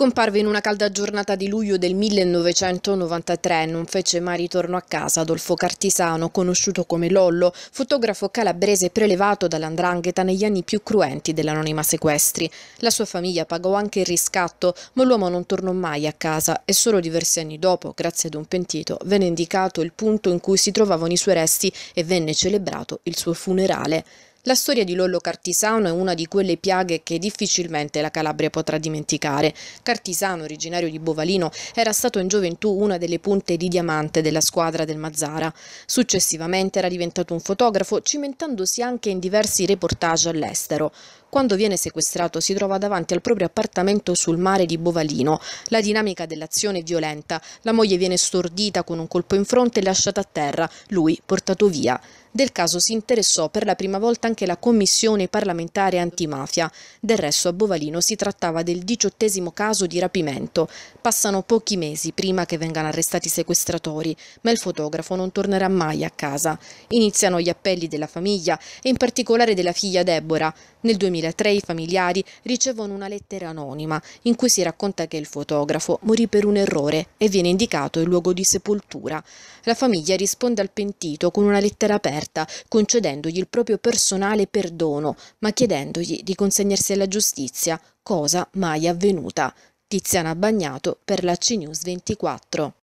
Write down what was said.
Scomparve in una calda giornata di luglio del 1993 non fece mai ritorno a casa Adolfo Cartisano, conosciuto come Lollo, fotografo calabrese prelevato dall'andrangheta negli anni più cruenti dell'anonima sequestri. La sua famiglia pagò anche il riscatto, ma l'uomo non tornò mai a casa e solo diversi anni dopo, grazie ad un pentito, venne indicato il punto in cui si trovavano i suoi resti e venne celebrato il suo funerale. La storia di Lollo Cartisano è una di quelle piaghe che difficilmente la Calabria potrà dimenticare. Cartisano, originario di Bovalino, era stato in gioventù una delle punte di diamante della squadra del Mazzara. Successivamente era diventato un fotografo, cimentandosi anche in diversi reportage all'estero. Quando viene sequestrato si trova davanti al proprio appartamento sul mare di Bovalino. La dinamica dell'azione è violenta. La moglie viene stordita con un colpo in fronte e lasciata a terra, lui portato via. Del caso si interessò per la prima volta anche la Commissione parlamentare antimafia. Del resto a Bovalino si trattava del diciottesimo caso di rapimento. Passano pochi mesi prima che vengano arrestati i sequestratori, ma il fotografo non tornerà mai a casa. Iniziano gli appelli della famiglia e in particolare della figlia Deborah. Nel 2000 2003 i familiari ricevono una lettera anonima in cui si racconta che il fotografo morì per un errore e viene indicato il luogo di sepoltura. La famiglia risponde al pentito con una lettera aperta, concedendogli il proprio personale perdono, ma chiedendogli di consegnarsi alla giustizia, cosa mai avvenuta. Tiziana Bagnato per la CNews 24.